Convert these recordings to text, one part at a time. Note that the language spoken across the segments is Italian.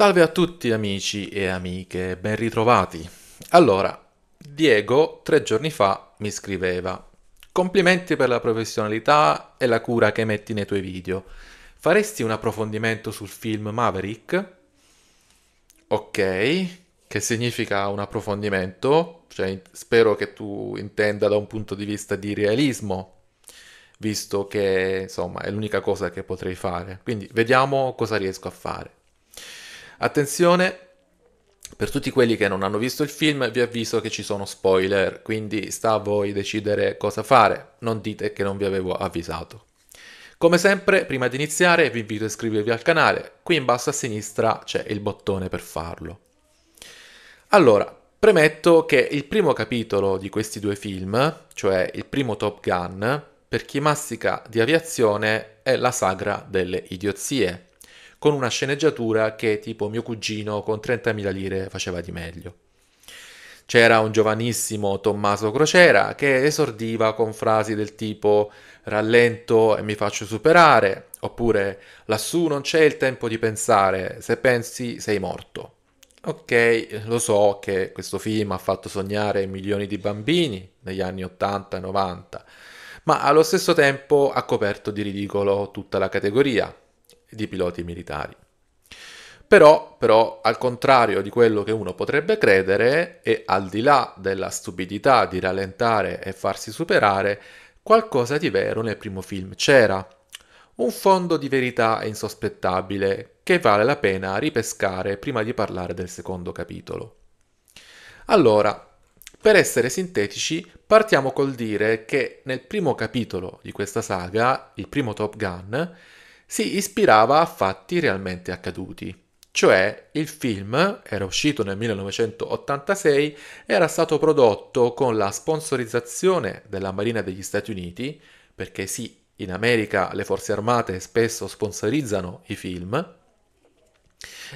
Salve a tutti amici e amiche, ben ritrovati. Allora, Diego tre giorni fa mi scriveva Complimenti per la professionalità e la cura che metti nei tuoi video. Faresti un approfondimento sul film Maverick? Ok, che significa un approfondimento? Cioè, spero che tu intenda da un punto di vista di realismo, visto che insomma è l'unica cosa che potrei fare. Quindi vediamo cosa riesco a fare. Attenzione, per tutti quelli che non hanno visto il film, vi avviso che ci sono spoiler, quindi sta a voi decidere cosa fare, non dite che non vi avevo avvisato. Come sempre, prima di iniziare vi invito a iscrivervi al canale, qui in basso a sinistra c'è il bottone per farlo. Allora, premetto che il primo capitolo di questi due film, cioè il primo Top Gun, per chi mastica di aviazione è la sagra delle idiozie, con una sceneggiatura che tipo mio cugino con 30.000 lire faceva di meglio. C'era un giovanissimo Tommaso Crociera che esordiva con frasi del tipo rallento e mi faccio superare, oppure lassù non c'è il tempo di pensare, se pensi sei morto. Ok, lo so che questo film ha fatto sognare milioni di bambini negli anni 80 e 90, ma allo stesso tempo ha coperto di ridicolo tutta la categoria, di piloti militari. Però, però, al contrario di quello che uno potrebbe credere, e al di là della stupidità di rallentare e farsi superare, qualcosa di vero nel primo film c'era. Un fondo di verità insospettabile che vale la pena ripescare prima di parlare del secondo capitolo. Allora, per essere sintetici, partiamo col dire che nel primo capitolo di questa saga, il primo Top Gun, si ispirava a fatti realmente accaduti. Cioè il film era uscito nel 1986, era stato prodotto con la sponsorizzazione della Marina degli Stati Uniti, perché sì, in America le forze armate spesso sponsorizzano i film,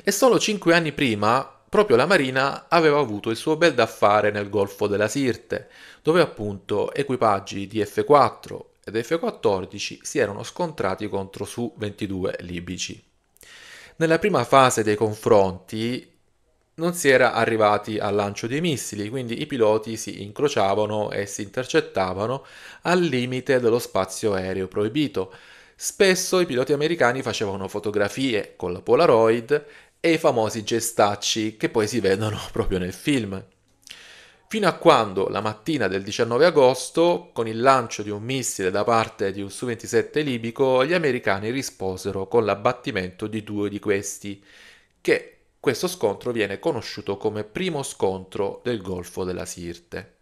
e solo cinque anni prima proprio la Marina aveva avuto il suo bel da fare nel Golfo della Sirte, dove appunto equipaggi di F4 ed F-14 si erano scontrati contro Su-22 libici. Nella prima fase dei confronti non si era arrivati al lancio dei missili, quindi i piloti si incrociavano e si intercettavano al limite dello spazio aereo proibito. Spesso i piloti americani facevano fotografie con la Polaroid e i famosi gestacci che poi si vedono proprio nel film fino a quando la mattina del 19 agosto, con il lancio di un missile da parte di un Su-27 libico, gli americani risposero con l'abbattimento di due di questi, che questo scontro viene conosciuto come primo scontro del Golfo della Sirte.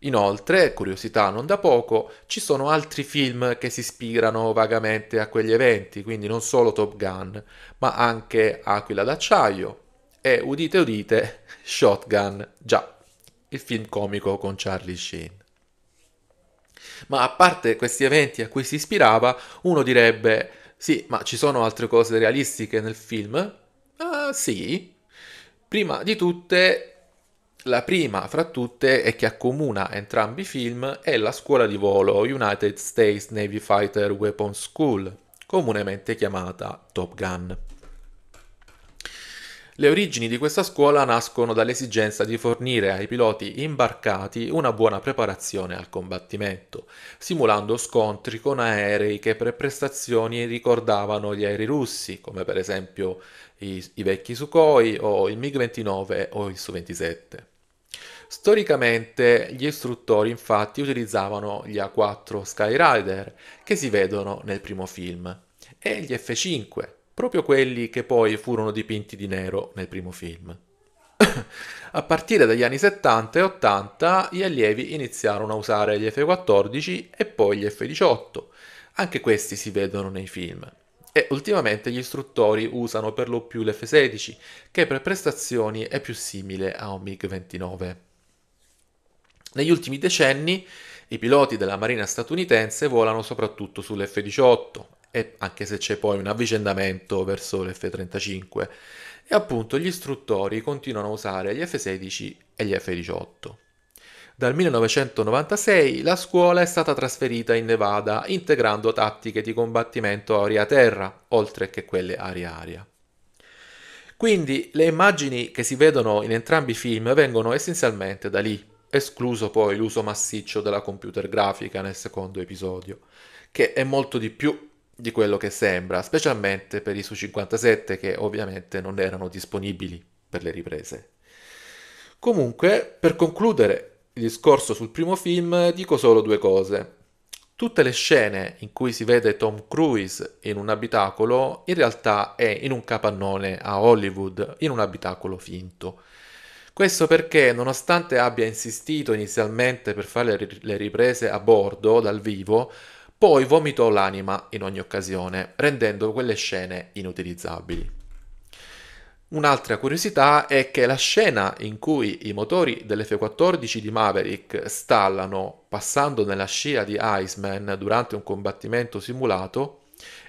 Inoltre, curiosità non da poco, ci sono altri film che si ispirano vagamente a quegli eventi, quindi non solo Top Gun, ma anche Aquila d'acciaio e, udite udite, Shotgun, già il film comico con Charlie Sheen. Ma a parte questi eventi a cui si ispirava, uno direbbe: sì, ma ci sono altre cose realistiche nel film? Ah, sì. Prima di tutte, la prima fra tutte è che accomuna entrambi i film è la scuola di volo United States Navy Fighter Weapons School, comunemente chiamata Top Gun. Le origini di questa scuola nascono dall'esigenza di fornire ai piloti imbarcati una buona preparazione al combattimento, simulando scontri con aerei che per prestazioni ricordavano gli aerei russi, come per esempio i, i vecchi Sukhoi o il MiG-29 o il Su-27. Storicamente gli istruttori infatti utilizzavano gli A4 Skyrider che si vedono nel primo film e gli F5 proprio quelli che poi furono dipinti di nero nel primo film. a partire dagli anni 70 e 80 gli allievi iniziarono a usare gli F-14 e poi gli F-18, anche questi si vedono nei film. E ultimamente gli istruttori usano per lo più l'F-16, che per prestazioni è più simile a un MiG-29. Negli ultimi decenni i piloti della Marina statunitense volano soprattutto sull'F-18 e anche se c'è poi un avvicendamento verso l'F-35. E appunto gli istruttori continuano a usare gli F-16 e gli F-18. Dal 1996 la scuola è stata trasferita in Nevada integrando tattiche di combattimento aria-terra, oltre che quelle aria-aria. Quindi le immagini che si vedono in entrambi i film vengono essenzialmente da lì, escluso poi l'uso massiccio della computer grafica nel secondo episodio, che è molto di più di quello che sembra, specialmente per i Su-57 che ovviamente non erano disponibili per le riprese. Comunque, per concludere il discorso sul primo film, dico solo due cose. Tutte le scene in cui si vede Tom Cruise in un abitacolo in realtà è in un capannone a Hollywood, in un abitacolo finto. Questo perché, nonostante abbia insistito inizialmente per fare le riprese a bordo, dal vivo, poi vomitò l'anima in ogni occasione, rendendo quelle scene inutilizzabili. Un'altra curiosità è che la scena in cui i motori dell'F-14 di Maverick stallano passando nella scia di Iceman durante un combattimento simulato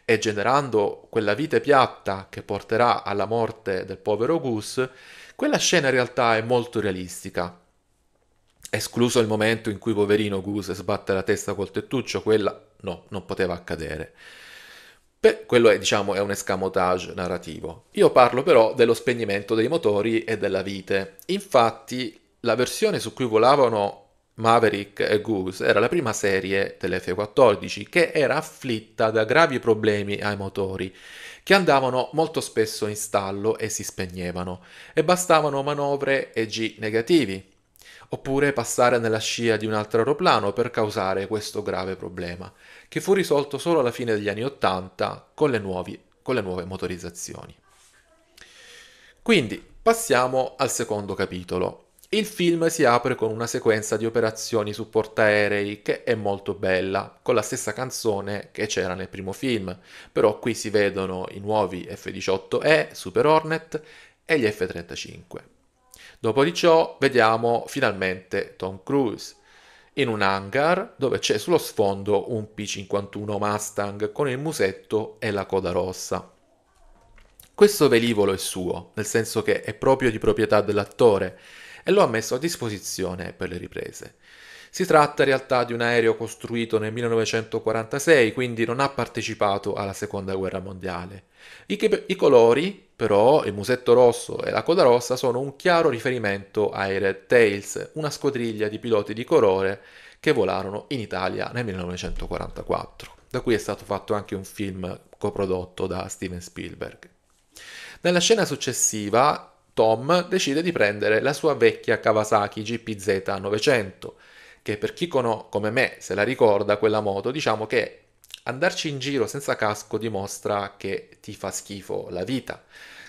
e generando quella vite piatta che porterà alla morte del povero Goose, quella scena in realtà è molto realistica escluso il momento in cui poverino Goose sbatte la testa col tettuccio, quella no, non poteva accadere. Beh, quello è, diciamo, è un escamotage narrativo. Io parlo però dello spegnimento dei motori e della vite. Infatti, la versione su cui volavano Maverick e Goose era la prima serie delle 14 che era afflitta da gravi problemi ai motori che andavano molto spesso in stallo e si spegnevano e bastavano manovre e G negativi oppure passare nella scia di un altro aeroplano per causare questo grave problema, che fu risolto solo alla fine degli anni Ottanta con, con le nuove motorizzazioni. Quindi passiamo al secondo capitolo, il film si apre con una sequenza di operazioni su portaerei che è molto bella, con la stessa canzone che c'era nel primo film, però qui si vedono i nuovi F-18E, Super Hornet e gli F-35. Dopo di ciò vediamo finalmente Tom Cruise in un hangar dove c'è sullo sfondo un P-51 Mustang con il musetto e la coda rossa. Questo velivolo è suo, nel senso che è proprio di proprietà dell'attore e lo ha messo a disposizione per le riprese. Si tratta in realtà di un aereo costruito nel 1946, quindi non ha partecipato alla seconda guerra mondiale. I, i colori, però, il musetto rosso e la coda rossa sono un chiaro riferimento ai Red Tails, una squadriglia di piloti di colore che volarono in Italia nel 1944. Da cui è stato fatto anche un film coprodotto da Steven Spielberg. Nella scena successiva, Tom decide di prendere la sua vecchia Kawasaki GPZ 900 che per chi con- come me se la ricorda quella moto, diciamo che andarci in giro senza casco dimostra che ti fa schifo la vita.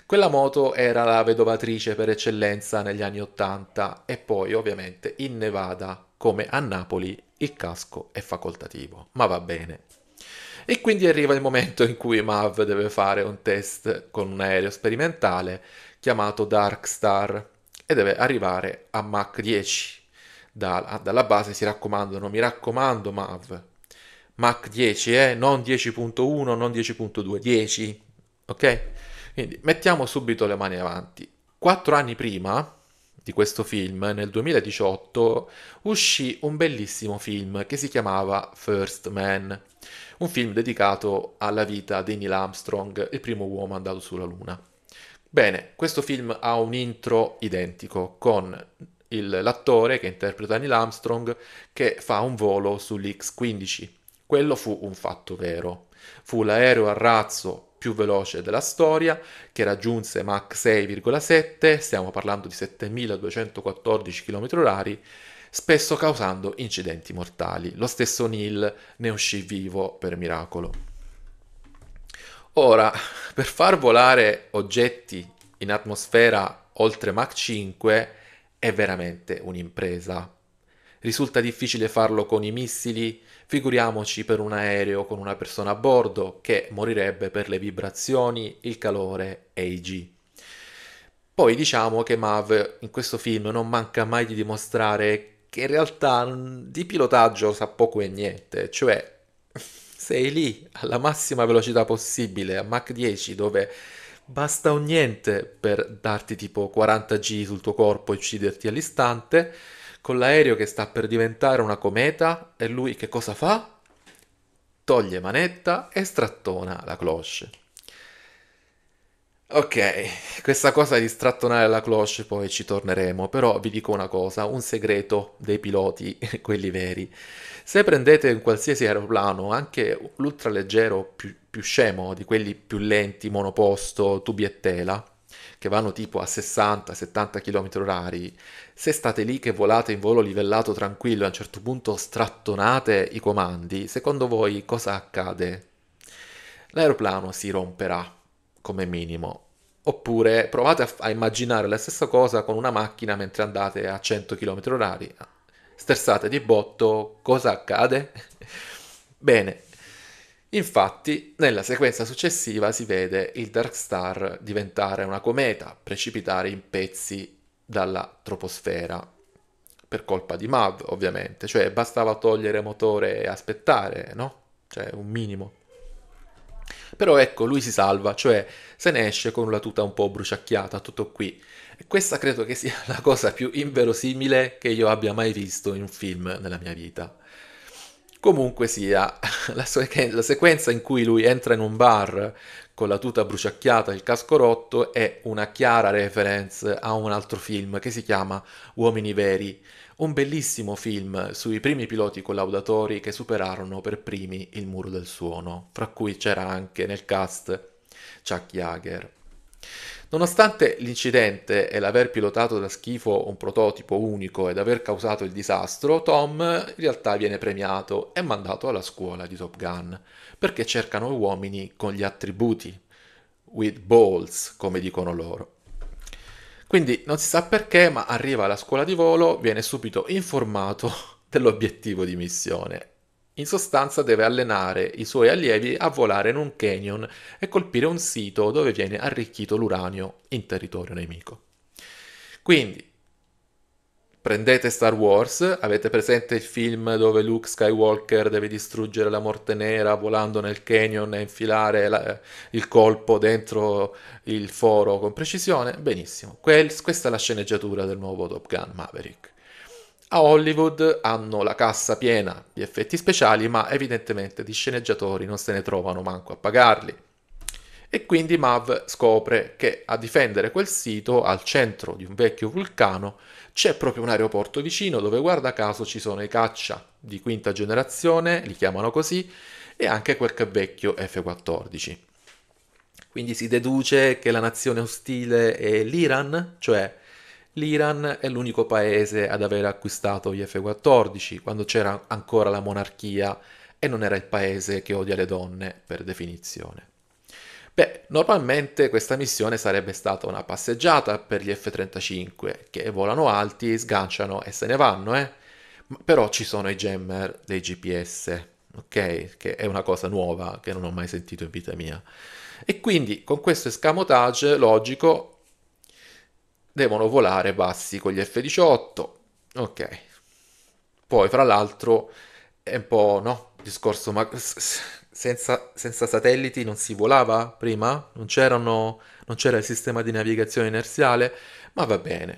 Quella moto era la vedovatrice per eccellenza negli anni 80 e poi ovviamente in Nevada, come a Napoli, il casco è facoltativo, ma va bene. E quindi arriva il momento in cui Mav deve fare un test con un aereo sperimentale chiamato Dark Star e deve arrivare a Mach 10, da, ah, dalla base si raccomandano, mi raccomando MAV, MAC 10, eh? non 10.1, non 10.2, 10, ok? Quindi mettiamo subito le mani avanti. Quattro anni prima di questo film, nel 2018, uscì un bellissimo film che si chiamava First Man, un film dedicato alla vita di Neil Armstrong, il primo uomo andato sulla Luna. Bene, questo film ha un intro identico con il, l'attore che interpreta Neil Armstrong che fa un volo sull'X-15. Quello fu un fatto vero. Fu l'aereo a razzo più veloce della storia, che raggiunse Mach 6,7, stiamo parlando di 7214 km/h, spesso causando incidenti mortali. Lo stesso Neil ne uscì vivo per miracolo. Ora, per far volare oggetti in atmosfera oltre Mach 5, è veramente un'impresa. Risulta difficile farlo con i missili, figuriamoci per un aereo con una persona a bordo che morirebbe per le vibrazioni, il calore e i G. Poi diciamo che Mav in questo film non manca mai di dimostrare che in realtà di pilotaggio sa poco e niente, cioè sei lì alla massima velocità possibile a Mach 10 dove basta un niente per darti tipo 40 G sul tuo corpo e ucciderti all'istante, con l'aereo che sta per diventare una cometa e lui che cosa fa? Toglie manetta e strattona la cloche. Ok, questa cosa di strattonare la cloche poi ci torneremo, però vi dico una cosa, un segreto dei piloti, quelli veri. Se prendete un qualsiasi aeroplano, anche l'ultraleggero più, più scemo, di quelli più lenti, monoposto, tubi e tela, che vanno tipo a 60-70 km h se state lì che volate in volo livellato tranquillo e a un certo punto strattonate i comandi, secondo voi cosa accade? L'aeroplano si romperà come minimo. Oppure provate a, a, immaginare la stessa cosa con una macchina mentre andate a 100 km/h. Sterzate di botto, cosa accade? Bene, infatti nella sequenza successiva si vede il Dark Star diventare una cometa, precipitare in pezzi dalla troposfera, per colpa di MAV ovviamente, cioè bastava togliere motore e aspettare, no? Cioè un minimo. Però ecco, lui si salva, cioè se ne esce con la tuta un po' bruciacchiata, tutto qui. E questa credo che sia la cosa più inverosimile che io abbia mai visto in un film nella mia vita. Comunque sia, la, so- la sequenza in cui lui entra in un bar con la tuta bruciacchiata e il casco rotto è una chiara reference a un altro film che si chiama Uomini Veri, un bellissimo film sui primi piloti collaudatori che superarono per primi il muro del suono, fra cui c'era anche nel cast Chuck Yeager. Nonostante l'incidente e l'aver pilotato da schifo un prototipo unico ed aver causato il disastro, Tom in realtà viene premiato e mandato alla scuola di Top Gun, perché cercano uomini con gli attributi, with balls, come dicono loro. Quindi non si sa perché, ma arriva alla scuola di volo, viene subito informato dell'obiettivo di missione. In sostanza deve allenare i suoi allievi a volare in un canyon e colpire un sito dove viene arricchito l'uranio in territorio nemico. Quindi prendete Star Wars, avete presente il film dove Luke Skywalker deve distruggere la morte nera volando nel canyon e infilare la, il colpo dentro il foro con precisione? Benissimo, Quel, questa è la sceneggiatura del nuovo Top Gun Maverick. A Hollywood hanno la cassa piena di effetti speciali, ma evidentemente di sceneggiatori non se ne trovano manco a pagarli. E quindi Mav scopre che a difendere quel sito, al centro di un vecchio vulcano, c'è proprio un aeroporto vicino dove guarda caso ci sono i caccia di quinta generazione, li chiamano così, e anche quel che vecchio F-14. Quindi si deduce che la nazione ostile è l'Iran, cioè l'Iran è l'unico paese ad aver acquistato gli F-14 quando c'era ancora la monarchia e non era il paese che odia le donne per definizione. Beh, normalmente questa missione sarebbe stata una passeggiata per gli F-35, che volano alti, sganciano e se ne vanno, eh? Però ci sono i jammer dei GPS, ok? Che è una cosa nuova che non ho mai sentito in vita mia. E quindi con questo escamotage logico devono volare bassi con gli F-18, ok? Poi fra l'altro è un po', no? Discorso... Ma- senza, senza satelliti non si volava prima? Non, non c'era il sistema di navigazione inerziale? Ma va bene,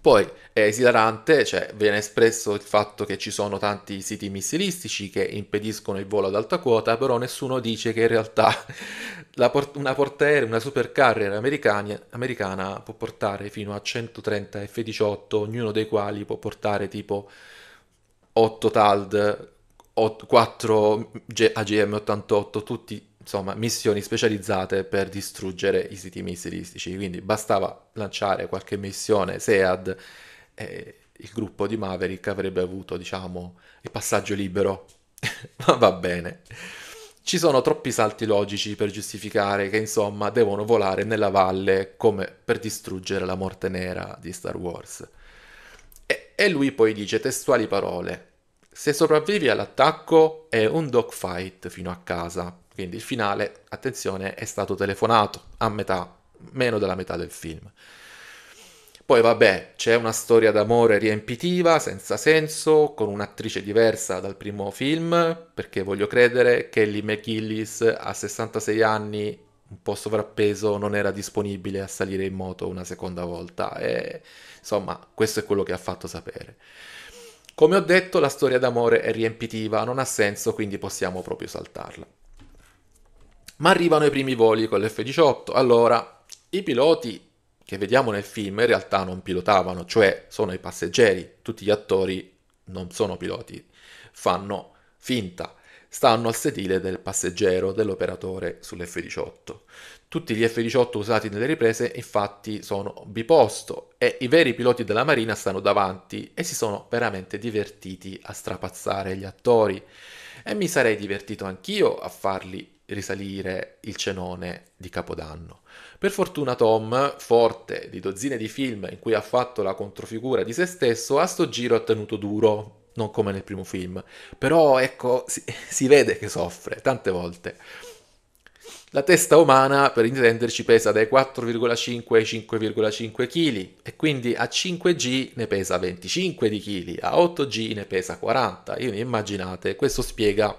poi è esilarante, cioè viene espresso il fatto che ci sono tanti siti missilistici che impediscono il volo ad alta quota, però nessuno dice che in realtà port- una portaerei, una supercarrier americana, americana può portare fino a 130 F-18, ognuno dei quali può portare tipo 8 TALD, 4 AGM-88, tutti insomma missioni specializzate per distruggere i siti missilistici, quindi bastava lanciare qualche missione SEAD e il gruppo di Maverick avrebbe avuto diciamo il passaggio libero, ma va bene. Ci sono troppi salti logici per giustificare che insomma devono volare nella valle come per distruggere la morte nera di Star Wars. E, e lui poi dice testuali parole, se sopravvivi all'attacco è un dogfight fino a casa, quindi il finale, attenzione, è stato telefonato a metà, meno della metà del film. Poi vabbè, c'è una storia d'amore riempitiva, senza senso, con un'attrice diversa dal primo film, perché voglio credere che Kelly McGillis a 66 anni, un po' sovrappeso, non era disponibile a salire in moto una seconda volta. E, insomma, questo è quello che ha fatto sapere. Come ho detto, la storia d'amore è riempitiva, non ha senso, quindi possiamo proprio saltarla. Ma arrivano i primi voli con l'F-18. Allora, i piloti che vediamo nel film in realtà non pilotavano, cioè sono i passeggeri, tutti gli attori non sono piloti, fanno finta stanno al sedile del passeggero dell'operatore sull'F-18. Tutti gli F-18 usati nelle riprese infatti sono biposto e i veri piloti della Marina stanno davanti e si sono veramente divertiti a strapazzare gli attori. E mi sarei divertito anch'io a farli risalire il cenone di Capodanno. Per fortuna Tom, forte di dozzine di film in cui ha fatto la controfigura di se stesso, a sto giro ha tenuto duro non come nel primo film, però ecco, si, si vede che soffre tante volte. La testa umana, per intenderci, pesa dai 4,5 ai 5,5 kg e quindi a 5G ne pesa 25 di kg, a 8G ne pesa 40. Io immaginate, questo spiega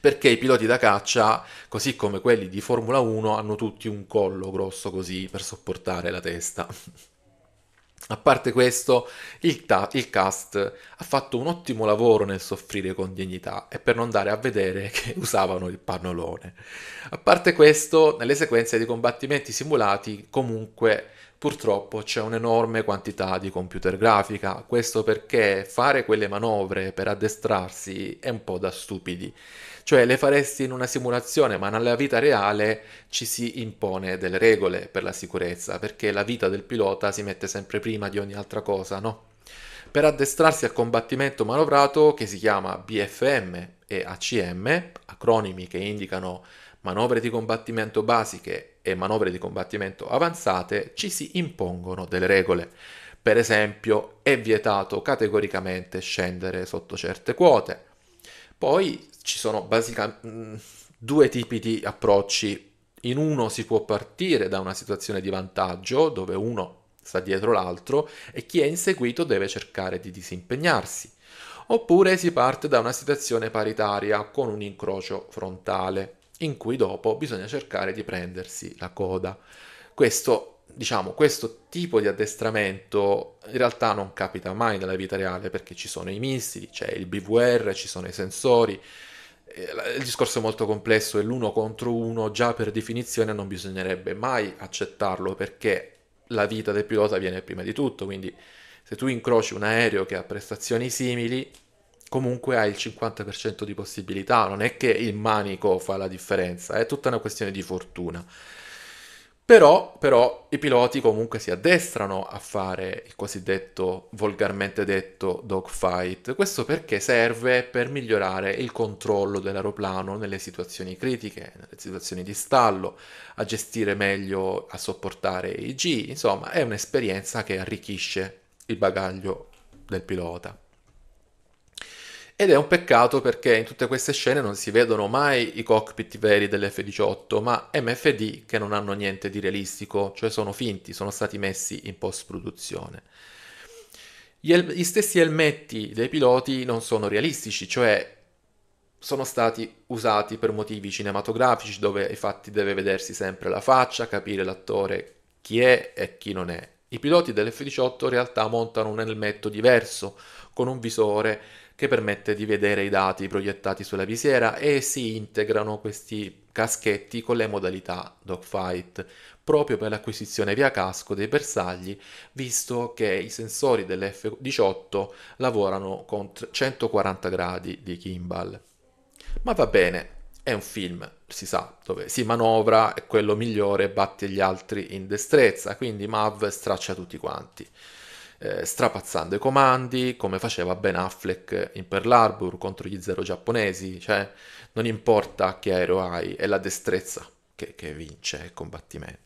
perché i piloti da caccia, così come quelli di Formula 1, hanno tutti un collo grosso così per sopportare la testa. A parte questo, il, ta- il, cast ha fatto un ottimo lavoro nel soffrire con dignità e per non dare a vedere che usavano il pannolone. A parte questo, nelle sequenze di combattimenti simulati, comunque, purtroppo c'è un'enorme quantità di computer grafica. Questo perché fare quelle manovre per addestrarsi è un po' da stupidi. Cioè le faresti in una simulazione, ma nella vita reale ci si impone delle regole per la sicurezza, perché la vita del pilota si mette sempre prima di ogni altra cosa, no? Per addestrarsi al combattimento manovrato, che si chiama BFM e ACM, acronimi che indicano manovre di combattimento basiche e manovre di combattimento avanzate, ci si impongono delle regole. Per esempio, è vietato categoricamente scendere sotto certe quote, poi ci sono basicamente mm, due tipi di approcci. In uno si può partire da una situazione di vantaggio dove uno sta dietro l'altro e chi è inseguito deve cercare di disimpegnarsi. Oppure si parte da una situazione paritaria con un incrocio frontale in cui dopo bisogna cercare di prendersi la coda. Questo diciamo, questo tipo di addestramento in realtà non capita mai nella vita reale perché ci sono i missili, c'è il BVR, ci sono i sensori. Eh, il discorso è molto complesso e l'uno contro uno già per definizione non bisognerebbe mai accettarlo perché la vita del pilota viene prima di tutto, quindi se tu incroci un aereo che ha prestazioni simili, comunque hai il 50% di possibilità, non è che il manico fa la differenza, è tutta una questione di fortuna. Però, però, i piloti comunque si addestrano a fare il cosiddetto, volgarmente detto, dogfight. Questo perché serve per migliorare il controllo dell'aeroplano nelle situazioni critiche, nelle situazioni di stallo, a gestire meglio, a sopportare i G. Insomma, è un'esperienza che arricchisce il bagaglio del pilota. Ed è un peccato perché in tutte queste scene non si vedono mai i cockpit veri dell'F-18, ma MFD che non hanno niente di realistico, cioè sono finti, sono stati messi in post-produzione. Gli, el- gli stessi elmetti dei piloti non sono realistici, cioè sono stati usati per motivi cinematografici dove infatti deve vedersi sempre la faccia, capire l'attore chi è e chi non è. I piloti dell'F-18 in realtà montano un elmetto diverso, con un visore che permette di vedere i dati proiettati sulla visiera e si integrano questi caschetti con le modalità dogfight, proprio per l'acquisizione via casco dei bersagli, visto che i sensori dell'F-18 lavorano con 140 gradi di gimbal. Ma va bene, è un film, si sa, dove si manovra, e quello migliore, batte gli altri in destrezza, quindi Mav straccia tutti quanti eh, strapazzando i comandi come faceva Ben Affleck in Pearl Harbor contro gli zero giapponesi, cioè non importa che aereo hai, è la destrezza che, che vince il combattimento.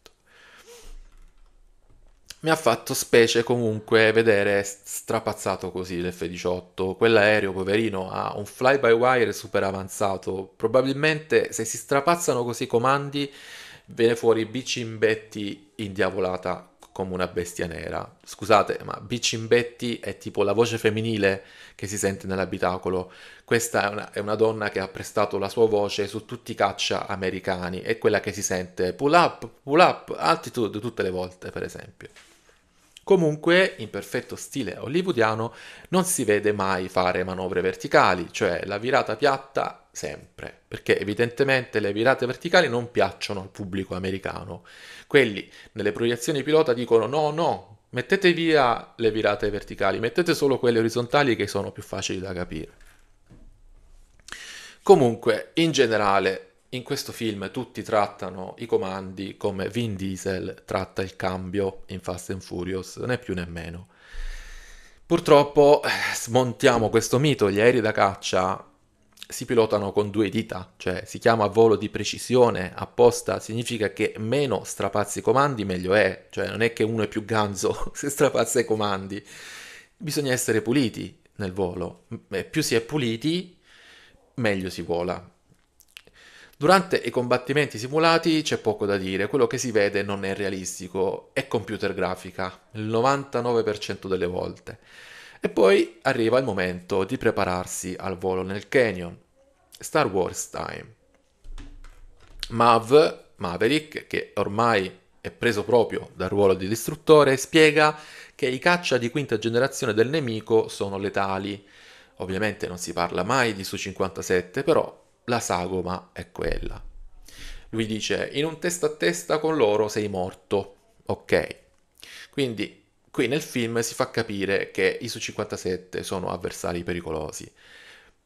Mi ha fatto specie comunque vedere strapazzato così l'F-18. Quell'aereo, poverino, ha un fly-by-wire super avanzato. Probabilmente se si strapazzano così i comandi, viene fuori bicimbetti indiavolata come una bestia nera. Scusate, ma Bicimbetti è tipo la voce femminile che si sente nell'abitacolo. Questa è una, è una, donna che ha prestato la sua voce su tutti i caccia americani, è quella che si sente pull up, pull up, altitude tutte le volte, per esempio. Comunque, in perfetto stile hollywoodiano, non si vede mai fare manovre verticali, cioè la virata piatta sempre, perché evidentemente le virate verticali non piacciono al pubblico americano. Quelli nelle proiezioni pilota dicono no, no, mettete via le virate verticali, mettete solo quelle orizzontali che sono più facili da capire. Comunque, in generale, in questo film tutti trattano i comandi come Vin Diesel tratta il cambio in Fast and Furious, né più né meno. Purtroppo eh, smontiamo questo mito, gli aerei da caccia si pilotano con due dita, cioè si chiama volo di precisione apposta, significa che meno strapazzi i comandi meglio è, cioè non è che uno è più ganzo se strapazza i comandi, bisogna essere puliti nel volo, e eh, più si è puliti meglio si vola. Durante i combattimenti simulati c'è poco da dire, quello che si vede non è realistico, è computer grafica, il 99% delle volte. E poi arriva il momento di prepararsi al volo nel canyon. Star Wars Time. Mav, Maverick, che ormai è preso proprio dal ruolo di distruttore, spiega che i caccia di quinta generazione del nemico sono letali. Ovviamente non si parla mai di Su-57, però la sagoma è quella. Lui dice, in un testa a testa con loro sei morto, ok? Quindi qui nel film si fa capire che i Su-57 sono avversari pericolosi,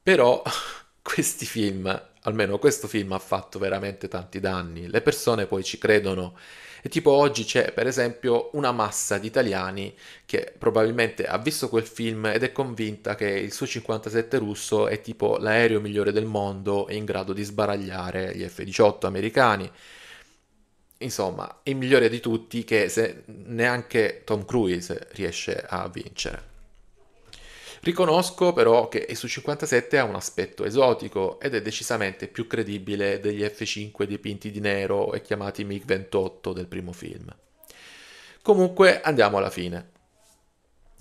però questi film almeno questo film ha fatto veramente tanti danni, le persone poi ci credono. E tipo oggi c'è per esempio una massa di italiani che probabilmente ha visto quel film ed è convinta che il suo 57 russo è tipo l'aereo migliore del mondo e in grado di sbaragliare gli F-18 americani. Insomma, il migliore di tutti che neanche Tom Cruise riesce a vincere. Riconosco però che su 57 ha un aspetto esotico ed è decisamente più credibile degli F5 dipinti di nero e chiamati MiG-28 del primo film. Comunque andiamo alla fine.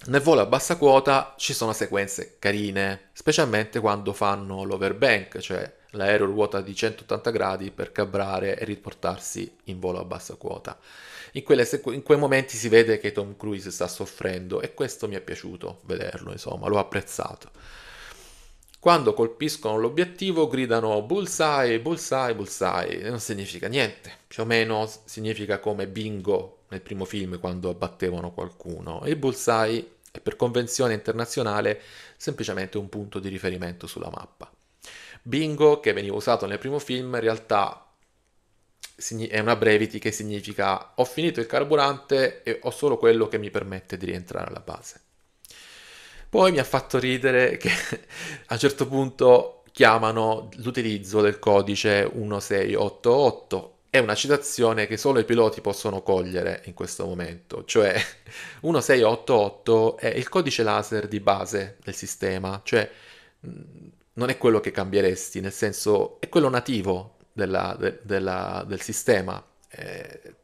Nel volo a bassa quota ci sono sequenze carine, specialmente quando fanno l'overbank, cioè l'aereo ruota di 180 gradi per cabrare e riportarsi in volo a bassa quota in, quelle, in, quei momenti si vede che Tom Cruise sta soffrendo e questo mi è piaciuto vederlo, insomma, l'ho apprezzato. Quando colpiscono l'obiettivo gridano bullseye, bullseye, bullseye, non significa niente, più o meno significa come bingo nel primo film quando abbattevano qualcuno. Il bullseye è per convenzione internazionale semplicemente un punto di riferimento sulla mappa. Bingo, che veniva usato nel primo film, in realtà è una brevity che significa ho finito il carburante e ho solo quello che mi permette di rientrare alla base. Poi mi ha fatto ridere che a un certo punto chiamano l'utilizzo del codice 1688. È una citazione che solo i piloti possono cogliere in questo momento, cioè 1688 è il codice laser di base del sistema, cioè mm, non è quello che cambieresti, nel senso è quello nativo, della, de, della, del sistema. Eh,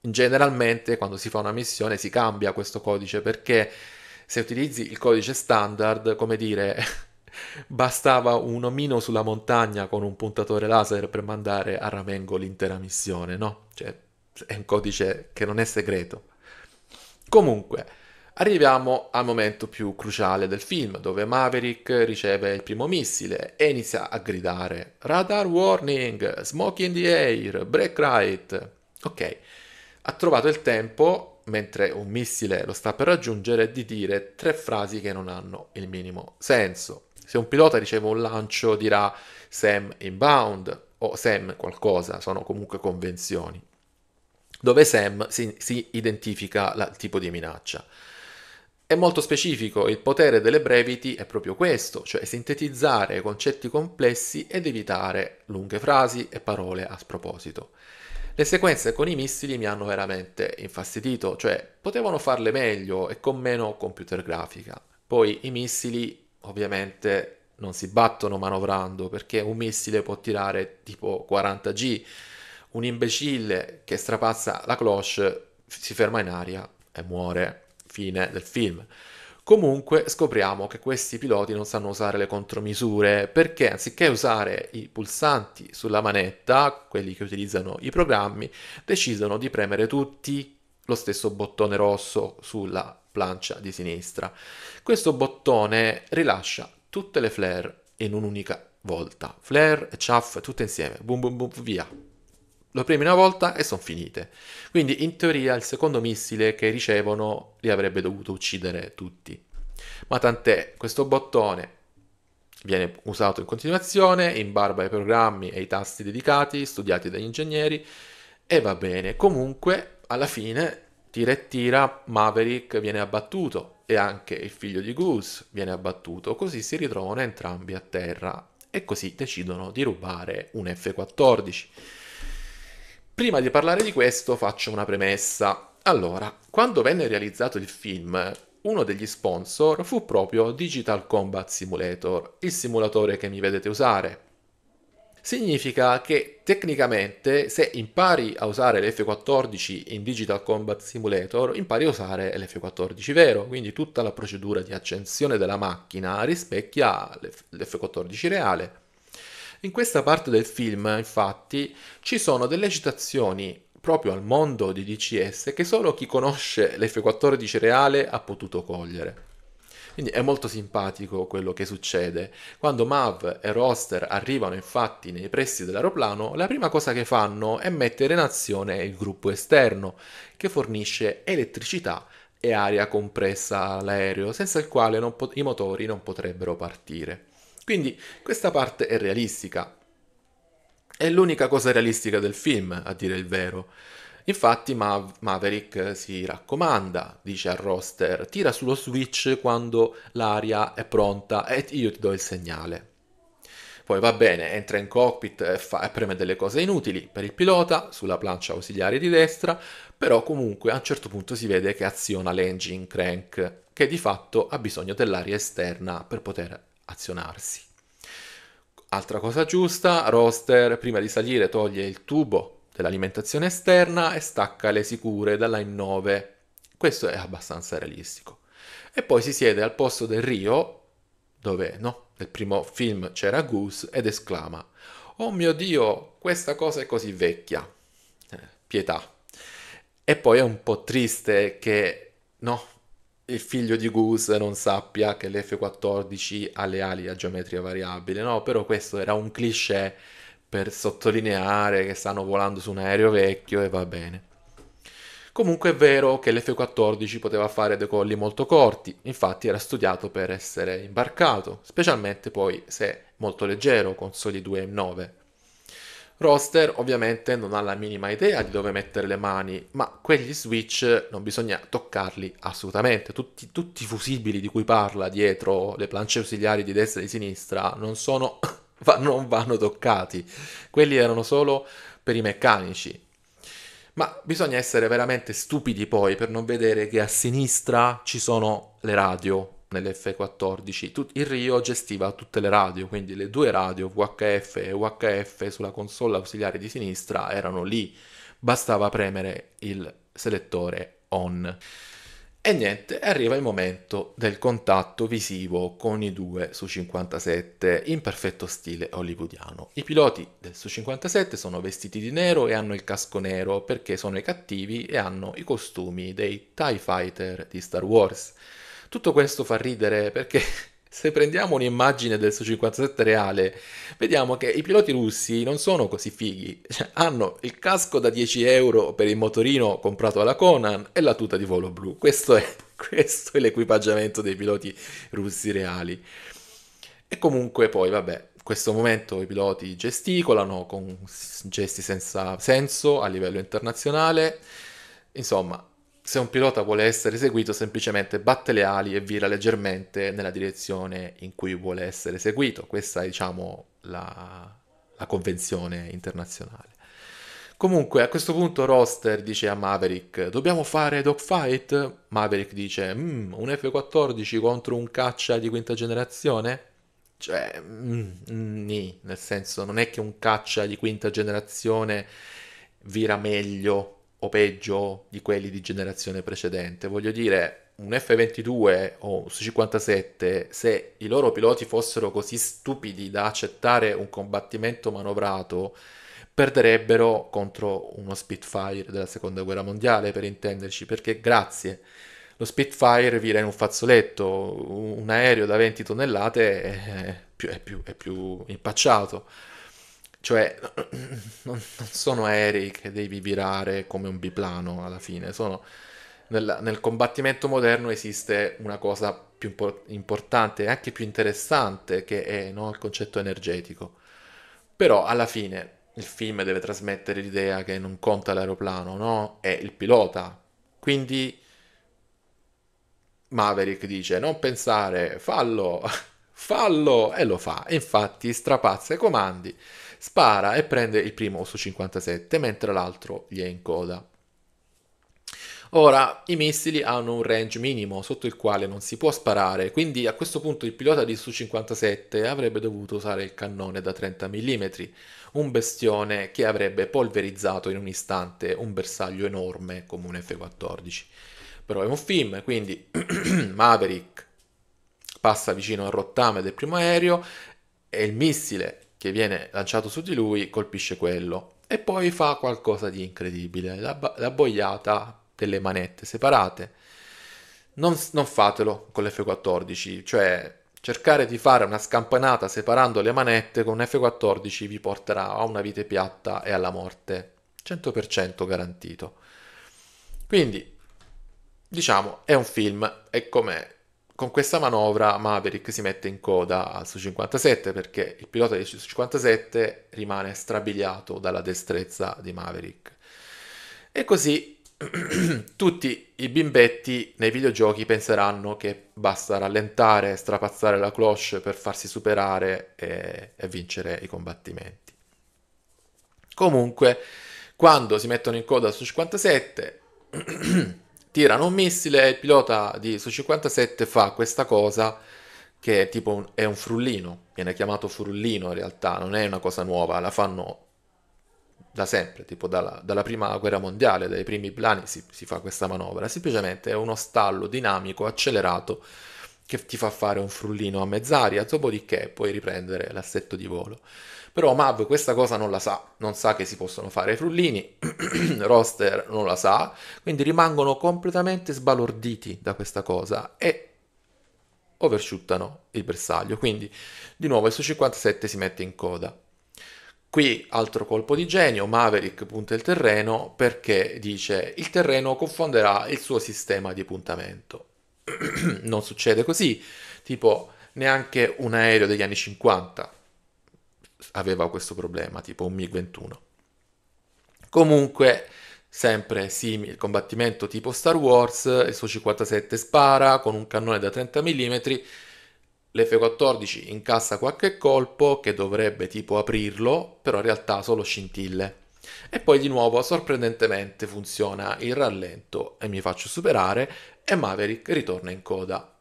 generalmente quando si fa una missione si cambia questo codice perché se utilizzi il codice standard, come dire, bastava un omino sulla montagna con un puntatore laser per mandare a Ramengo l'intera missione, no? Cioè, è un codice che non è segreto. Comunque, Arriviamo al momento più cruciale del film, dove Maverick riceve il primo missile e inizia a gridare Radar warning, smoke in the air, break right. Ok, ha trovato il tempo, mentre un missile lo sta per raggiungere, di dire tre frasi che non hanno il minimo senso. Se un pilota riceve un lancio dirà Sam inbound o Sam qualcosa, sono comunque convenzioni, dove Sam si, si identifica il tipo di minaccia. È molto specifico, il potere delle brevity è proprio questo, cioè sintetizzare concetti complessi ed evitare lunghe frasi e parole a sproposito. Le sequenze con i missili mi hanno veramente infastidito, cioè potevano farle meglio e con meno computer grafica. Poi i missili ovviamente non si battono manovrando perché un missile può tirare tipo 40G, un imbecille che strapazza la cloche si ferma in aria e muore fine del film. Comunque scopriamo che questi piloti non sanno usare le contromisure perché anziché usare i pulsanti sulla manetta, quelli che utilizzano i programmi, decidono di premere tutti lo stesso bottone rosso sulla plancia di sinistra. Questo bottone rilascia tutte le flare in un'unica volta. Flare e chaff tutte insieme, boom boom boom via lo premi una volta e sono finite. Quindi in teoria il secondo missile che ricevono li avrebbe dovuto uccidere tutti. Ma tant'è, questo bottone viene usato in continuazione, in barba ai programmi e ai tasti dedicati, studiati dagli ingegneri, e va bene. Comunque, alla fine, tira e tira, Maverick viene abbattuto, e anche il figlio di Goose viene abbattuto, così si ritrovano entrambi a terra, e così decidono di rubare un F-14 Prima di parlare di questo faccio una premessa. Allora, quando venne realizzato il film, uno degli sponsor fu proprio Digital Combat Simulator, il simulatore che mi vedete usare. Significa che tecnicamente se impari a usare l'F14 in Digital Combat Simulator, impari a usare l'F14 vero, quindi tutta la procedura di accensione della macchina rispecchia l'F14 reale in questa parte del film, infatti, ci sono delle citazioni proprio al mondo di DCS che solo chi conosce l'F14 reale ha potuto cogliere. Quindi è molto simpatico quello che succede. Quando Mav e Roster arrivano infatti nei pressi dell'aeroplano, la prima cosa che fanno è mettere in azione il gruppo esterno, che fornisce elettricità e aria compressa all'aereo, senza il quale pot- i motori non potrebbero partire. Quindi questa parte è realistica. È l'unica cosa realistica del film, a dire il vero. Infatti Ma- Maverick si raccomanda, dice al roster, tira sullo switch quando l'aria è pronta e io ti do il segnale. Poi va bene, entra in cockpit e, fa, e preme delle cose inutili per il pilota sulla plancia ausiliare di destra, però comunque a un certo punto si vede che aziona l'engine crank, che di fatto ha bisogno dell'aria esterna per poter azionarsi. Altra cosa giusta, Roster prima di salire toglie il tubo dell'alimentazione esterna e stacca le sicure dalla N9. Questo è abbastanza realistico. E poi si siede al posto del Rio, dove no, nel primo film c'era Goose, ed esclama Oh mio Dio, questa cosa è così vecchia. Eh, pietà. E poi è un po' triste che, no, il figlio di Goose non sappia che l'F-14 ha le ali a geometria variabile, no? Però questo era un cliché per sottolineare che stanno volando su un aereo vecchio e va bene. Comunque è vero che l'F-14 poteva fare decolli molto corti, infatti era studiato per essere imbarcato, specialmente poi se molto leggero con soli 2 M9. Roster ovviamente non ha la minima idea di dove mettere le mani, ma quegli switch non bisogna toccarli assolutamente. Tutti, tutti i fusibili di cui parla dietro le planche ausiliari di destra e di sinistra non, sono, non vanno toccati. Quelli erano solo per i meccanici. Ma bisogna essere veramente stupidi poi per non vedere che a sinistra ci sono le radio, nell'F14. Tut- il Rio gestiva tutte le radio, quindi le due radio VHF e UHF sulla console ausiliare di sinistra erano lì, bastava premere il selettore on. E niente, arriva il momento del contatto visivo con i due Su-57 in perfetto stile hollywoodiano. I piloti del Su-57 sono vestiti di nero e hanno il casco nero perché sono i cattivi e hanno i costumi dei TIE Fighter di Star Wars. Tutto questo fa ridere perché se prendiamo un'immagine del Su-57 reale, vediamo che i piloti russi non sono così fighi. Cioè, hanno il casco da 10 euro per il motorino comprato alla Conan e la tuta di volo blu. Questo è, questo è l'equipaggiamento dei piloti russi reali. E comunque poi, vabbè, in questo momento i piloti gesticolano con gesti senza senso a livello internazionale. Insomma, se un pilota vuole essere seguito, semplicemente batte le ali e vira leggermente nella direzione in cui vuole essere seguito. Questa è, diciamo, la, la convenzione internazionale. Comunque, a questo punto Roster dice a Maverick, dobbiamo fare dogfight? Maverick dice, mm, un F-14 contro un caccia di quinta generazione? Cioè, mm, mm, nì, nel senso, non è che un caccia di quinta generazione vira meglio o peggio di quelli di generazione precedente. Voglio dire, un F-22 o un Su-57, se i loro piloti fossero così stupidi da accettare un combattimento manovrato, perderebbero contro uno Spitfire della Seconda Guerra Mondiale, per intenderci, perché grazie. Lo Spitfire vira in un fazzoletto, un aereo da 20 tonnellate è più, è più, è più impacciato. Cioè, non, sono aerei che devi virare come un biplano alla fine, sono... Nel, nel combattimento moderno esiste una cosa più impor- importante e anche più interessante che è no, il concetto energetico. Però alla fine il film deve trasmettere l'idea che non conta l'aeroplano, no? È il pilota. Quindi Maverick dice non pensare, fallo, fallo e lo fa. infatti strapazza i comandi spara e prende il primo su 57, mentre l'altro gli è in coda. Ora, i missili hanno un range minimo sotto il quale non si può sparare, quindi a questo punto il pilota di Su-57 avrebbe dovuto usare il cannone da 30 mm, un bestione che avrebbe polverizzato in un istante un bersaglio enorme come un F-14. Però è un film, quindi Maverick passa vicino al rottame del primo aereo e il missile che viene lanciato su di lui colpisce quello e poi fa qualcosa di incredibile, la, la boiata delle manette separate. Non, non fatelo con l'F14, cioè cercare di fare una scampanata separando le manette con un F14 vi porterà a una vite piatta e alla morte, 100% garantito. Quindi, diciamo, è un film, è come con questa manovra Maverick si mette in coda al su 57 perché il pilota del su 57 rimane strabiliato dalla destrezza di Maverick. E così tutti i bimbetti nei videogiochi penseranno che basta rallentare, strapazzare la cloche per farsi superare e, e vincere i combattimenti. Comunque, quando si mettono in coda al su 57 tirano un missile e il pilota di Su 57 fa questa cosa che è tipo un, è un frullino, viene chiamato frullino in realtà, non è una cosa nuova, la fanno da sempre, tipo dalla, dalla prima guerra mondiale, dai primi plani si, si fa questa manovra, semplicemente è uno stallo dinamico accelerato che ti fa fare un frullino a mezz'aria, dopodiché puoi riprendere l'assetto di volo. Però Mav questa cosa non la sa, non sa che si possono fare i frullini, roster non la sa, quindi rimangono completamente sbalorditi da questa cosa e overshootano il bersaglio. Quindi di nuovo il su 57 si mette in coda. Qui altro colpo di genio, Maverick punta il terreno perché dice il terreno confonderà il suo sistema di puntamento. non succede così, tipo neanche un aereo degli anni 50 aveva questo problema, tipo un MiG-21. Comunque, sempre simile, combattimento tipo Star Wars, il suo 57 spara con un cannone da 30 mm, l'F-14 incassa qualche colpo che dovrebbe tipo aprirlo, però in realtà solo scintille. E poi di nuovo sorprendentemente funziona il rallento e mi faccio superare e Maverick ritorna in coda.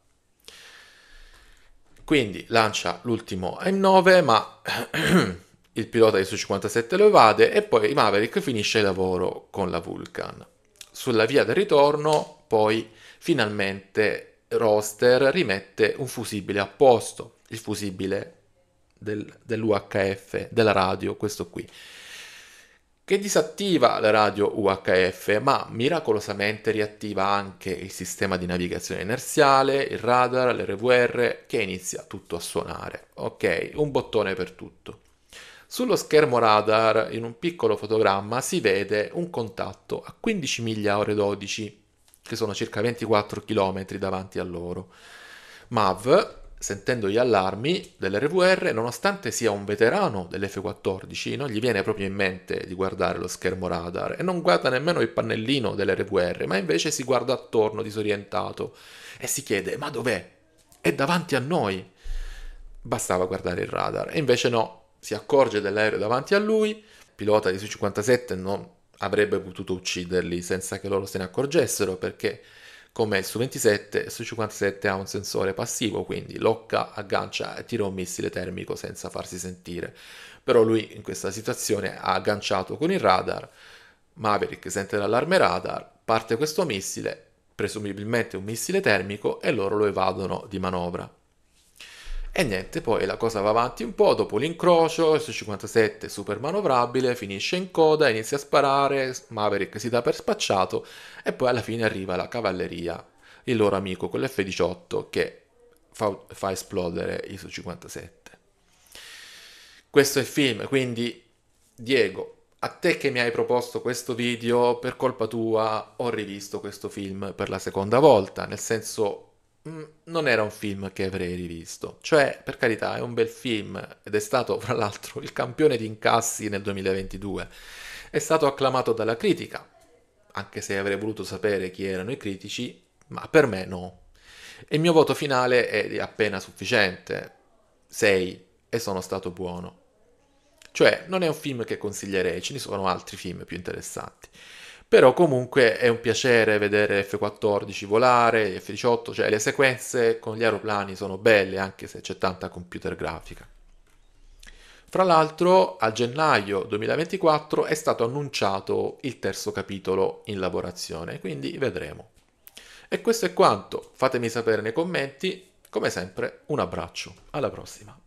Quindi lancia l'ultimo M9, ma il pilota di Su-57 lo evade e poi Maverick finisce il lavoro con la Vulcan. Sulla via del ritorno, poi, finalmente Roster rimette un fusibile a posto, il fusibile del, dell'UHF, della radio, questo qui che disattiva la radio UHF, ma miracolosamente riattiva anche il sistema di navigazione inerziale, il radar, l'RVR, che inizia tutto a suonare. Ok, un bottone per tutto. Sullo schermo radar, in un piccolo fotogramma, si vede un contatto a 15 miglia ore 12, che sono circa 24 km davanti a loro. MAV sentendo gli allarmi dell'RVR, nonostante sia un veterano dell'F-14, non gli viene proprio in mente di guardare lo schermo radar e non guarda nemmeno il pannellino dell'RVR, ma invece si guarda attorno disorientato e si chiede ma dov'è? È davanti a noi! Bastava guardare il radar e invece no, si accorge dell'aereo davanti a lui, il pilota di Su-57 non avrebbe potuto ucciderli senza che loro se ne accorgessero perché come il Su-27 e Su-57 ha un sensore passivo, quindi locca, aggancia e tira un missile termico senza farsi sentire. Però lui in questa situazione ha agganciato con il radar, Maverick sente l'allarme radar, parte questo missile, presumibilmente un missile termico, e loro lo evadono di manovra. E niente, poi la cosa va avanti un po', dopo l'incrocio, il S57 super manovrabile, finisce in coda, inizia a sparare, Maverick si dà per spacciato e poi alla fine arriva la cavalleria, il loro amico con l'F18 che fa, fa esplodere il Su57. Questo è il film, quindi Diego, a te che mi hai proposto questo video, per colpa tua ho rivisto questo film per la seconda volta, nel senso Mm, non era un film che avrei rivisto. Cioè, per carità, è un bel film ed è stato, fra l'altro, il campione di incassi nel 2022. È stato acclamato dalla critica, anche se avrei voluto sapere chi erano i critici, ma per me no. E il mio voto finale è appena sufficiente. 6 e sono stato buono. Cioè, non è un film che consiglierei, ce ne sono altri film più interessanti però comunque è un piacere vedere F-14 volare, F-18, cioè le sequenze con gli aeroplani sono belle anche se c'è tanta computer grafica. Fra l'altro a gennaio 2024 è stato annunciato il terzo capitolo in lavorazione, quindi vedremo. E questo è quanto, fatemi sapere nei commenti, come sempre un abbraccio, alla prossima.